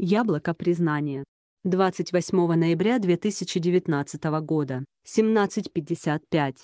Яблоко признания. 28 ноября 2019 года, 17.55.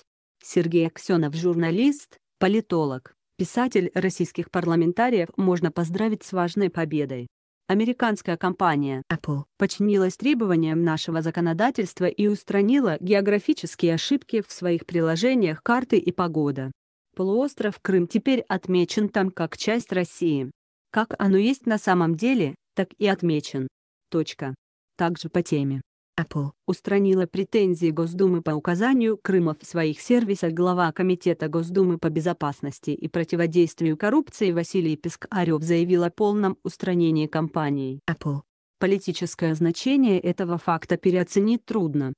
Сергей Аксенов, журналист, политолог, писатель российских парламентариев можно поздравить с важной победой. Американская компания Apple подчинилась требованиям нашего законодательства и устранила географические ошибки в своих приложениях «Карты и погода». Полуостров Крым теперь отмечен там как часть России. Как оно есть на самом деле, так и отмечен. Точка. Также по теме. Apple устранила претензии Госдумы по указанию Крыма в своих сервисах глава Комитета Госдумы по безопасности и противодействию коррупции Василий Пискарев заявил о полном устранении компании Apple. Политическое значение этого факта переоценить трудно.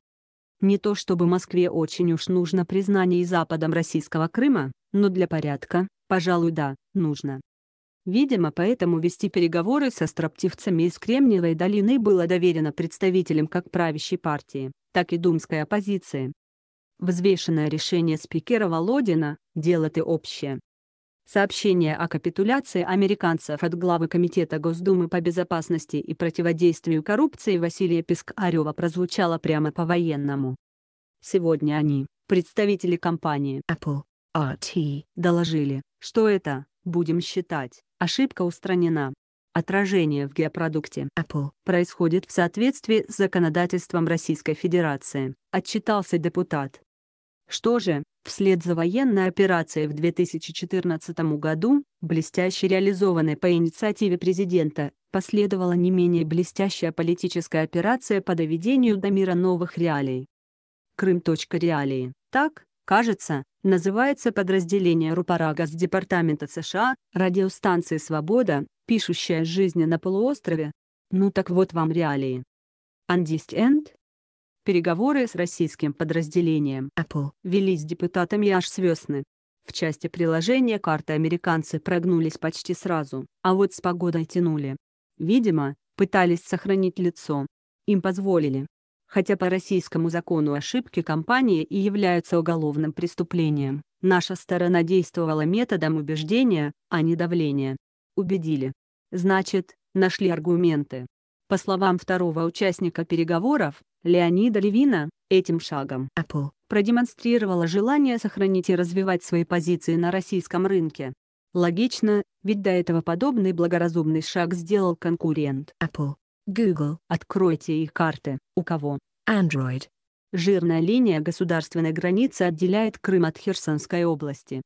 Не то чтобы Москве очень уж нужно признание Западом российского Крыма, но для порядка, пожалуй да, нужно. Видимо, поэтому вести переговоры со строптивцами из Кремниевой долины было доверено представителям как правящей партии, так и думской оппозиции. Взвешенное решение спикера Володина – дело ты общее. Сообщение о капитуляции американцев от главы Комитета Госдумы по безопасности и противодействию коррупции Василия Пискарева прозвучало прямо по-военному. Сегодня они, представители компании Apple RT, а, доложили, что это, будем считать, Ошибка устранена. Отражение в геопродукте Apple происходит в соответствии с законодательством Российской Федерации, отчитался депутат. Что же, вслед за военной операцией в 2014 году, блестяще реализованной по инициативе президента, последовала не менее блестящая политическая операция по доведению до мира новых реалий. Крым. Реалии. Так, кажется, называется подразделение Рупарага с Департамента США, радиостанции «Свобода», пишущая жизнь на полуострове. Ну так вот вам реалии. Андист Энд? Переговоры с российским подразделением Apple велись депутатами аж с весны. В части приложения карты американцы прогнулись почти сразу, а вот с погодой тянули. Видимо, пытались сохранить лицо. Им позволили. Хотя по российскому закону ошибки компании и являются уголовным преступлением, наша сторона действовала методом убеждения, а не давления. Убедили. Значит, нашли аргументы. По словам второго участника переговоров, Леонида Левина, этим шагом Apple продемонстрировала желание сохранить и развивать свои позиции на российском рынке. Логично, ведь до этого подобный благоразумный шаг сделал конкурент Apple. Google. Откройте их карты. У кого? Android. Жирная линия государственной границы отделяет Крым от Херсонской области.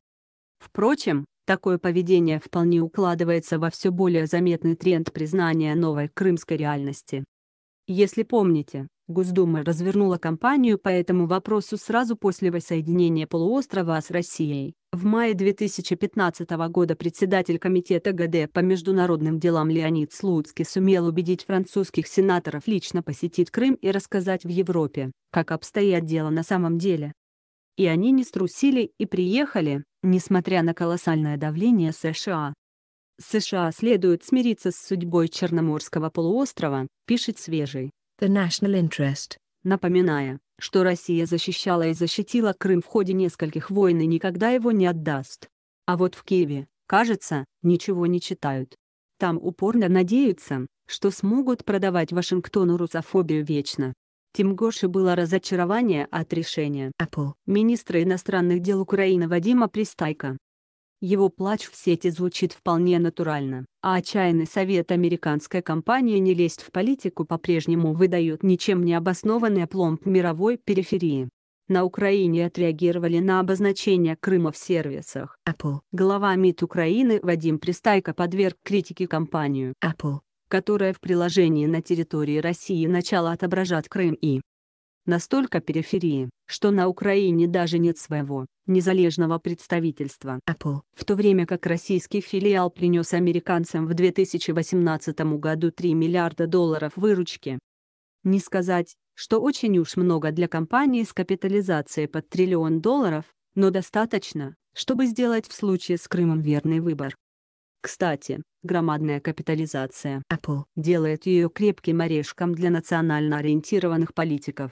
Впрочем, такое поведение вполне укладывается во все более заметный тренд признания новой крымской реальности. Если помните, Госдума развернула кампанию по этому вопросу сразу после воссоединения полуострова с Россией. В мае 2015 года председатель Комитета ГД по международным делам Леонид Слуцкий сумел убедить французских сенаторов лично посетить Крым и рассказать в Европе, как обстоят дела на самом деле. И они не струсили и приехали, несмотря на колоссальное давление США. США следует смириться с судьбой Черноморского полуострова, пишет свежий. The National Interest. Напоминая, что Россия защищала и защитила Крым в ходе нескольких войн и никогда его не отдаст. А вот в Киеве, кажется, ничего не читают. Там упорно надеются, что смогут продавать Вашингтону русофобию вечно. Тем горше было разочарование от решения Apple министра иностранных дел Украины Вадима Пристайко. Его плач в сети звучит вполне натурально, а отчаянный совет американской компании не лезть в политику по-прежнему выдает ничем не обоснованный опломб мировой периферии. На Украине отреагировали на обозначение Крыма в сервисах. Apple. Глава МИД Украины Вадим Пристайко подверг критике компанию Apple, которая в приложении на территории России начала отображать Крым и настолько периферии, что на Украине даже нет своего незалежного представительства Apple, в то время как российский филиал принес американцам в 2018 году 3 миллиарда долларов выручки. Не сказать, что очень уж много для компании с капитализацией под триллион долларов, но достаточно, чтобы сделать в случае с Крымом верный выбор. Кстати, громадная капитализация Apple делает ее крепким орешком для национально ориентированных политиков.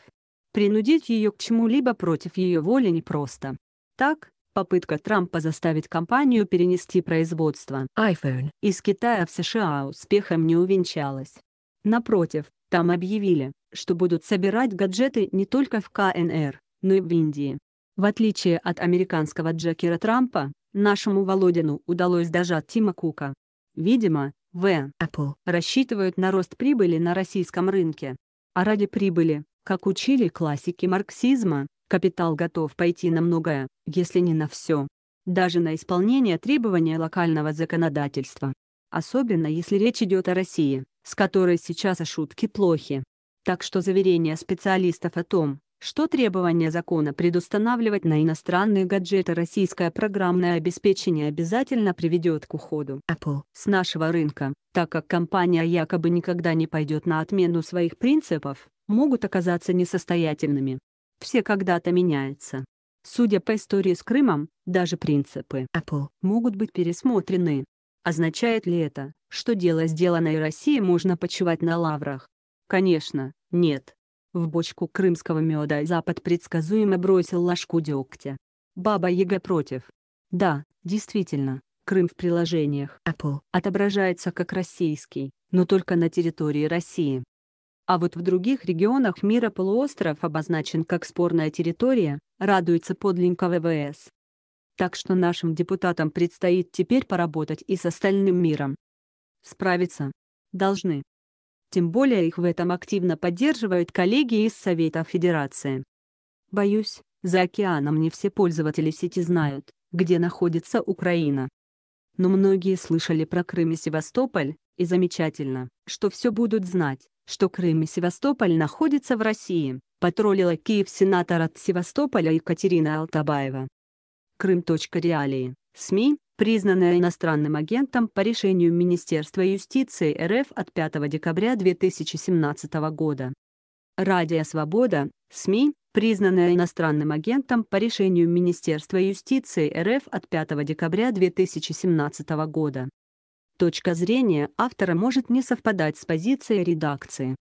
Принудить ее к чему-либо против ее воли непросто. Так, попытка Трампа заставить компанию перенести производство iPhone из Китая в США успехом не увенчалась. Напротив, там объявили, что будут собирать гаджеты не только в КНР, но и в Индии. В отличие от американского Джекера Трампа, нашему Володину удалось дожать Тима Кука. Видимо, в Apple рассчитывают на рост прибыли на российском рынке. А ради прибыли как учили классики марксизма, капитал готов пойти на многое, если не на все. Даже на исполнение требования локального законодательства. Особенно если речь идет о России, с которой сейчас шутки плохи. Так что заверения специалистов о том, что требования закона предустанавливать на иностранные гаджеты российское программное обеспечение обязательно приведет к уходу Apple с нашего рынка, так как компания якобы никогда не пойдет на отмену своих принципов, могут оказаться несостоятельными. Все когда-то меняются. Судя по истории с Крымом, даже принципы Apple могут быть пересмотрены. Означает ли это, что дело, сделанное России можно почивать на лаврах? Конечно, нет. В бочку крымского меда Запад предсказуемо бросил ложку дегтя. Баба Яга против. Да, действительно, Крым в приложениях Apple отображается как российский, но только на территории России а вот в других регионах мира полуостров обозначен как спорная территория, радуется подлинка ВВС. Так что нашим депутатам предстоит теперь поработать и с остальным миром. Справиться. Должны. Тем более их в этом активно поддерживают коллеги из Совета Федерации. Боюсь, за океаном не все пользователи сети знают, где находится Украина. Но многие слышали про Крым и Севастополь, и замечательно, что все будут знать, что Крым и Севастополь находятся в России, потроллила Киев сенатор от Севастополя Екатерина Алтабаева. Крым.реалии. СМИ, признанная иностранным агентом по решению Министерства юстиции РФ от 5 декабря 2017 года. Радио «Свобода», СМИ, признанная иностранным агентом по решению Министерства юстиции РФ от 5 декабря 2017 года. Точка зрения автора может не совпадать с позицией редакции.